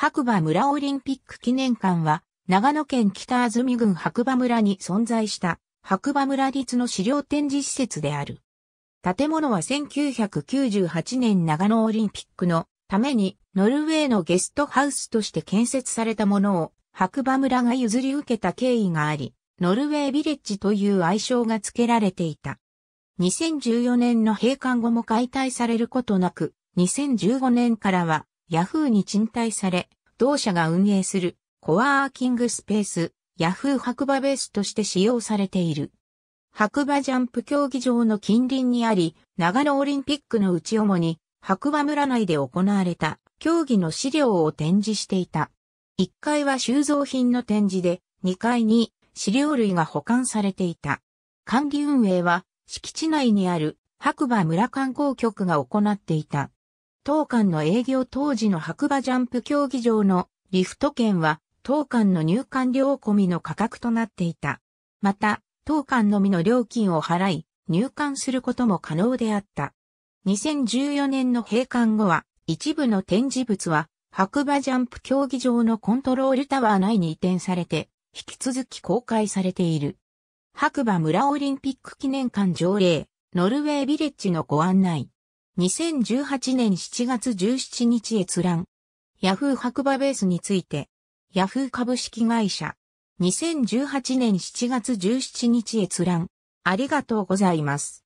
白馬村オリンピック記念館は、長野県北安住郡白馬村に存在した白馬村立の資料展示施設である。建物は1998年長野オリンピックのためにノルウェーのゲストハウスとして建設されたものを白馬村が譲り受けた経緯があり、ノルウェービレッジという愛称が付けられていた。2014年の閉館後も解体されることなく、2015年からはヤフーに賃貸され、同社が運営するコワーキングスペース、ヤフー白馬ベースとして使用されている。白馬ジャンプ競技場の近隣にあり、長野オリンピックのうち主に白馬村内で行われた競技の資料を展示していた。1階は収蔵品の展示で、2階に資料類が保管されていた。管理運営は敷地内にある白馬村観光局が行っていた。当館の営業当時の白馬ジャンプ競技場のリフト券は当館の入館料込みの価格となっていた。また、当館のみの料金を払い、入館することも可能であった。2014年の閉館後は、一部の展示物は、白馬ジャンプ競技場のコントロールタワー内に移転されて、引き続き公開されている。白馬村オリンピック記念館条例、ノルウェービレッジのご案内。2018年7月17日閲覧。ヤフー白馬ベースについて。ヤフー株式会社。2018年7月17日閲覧。ありがとうございます。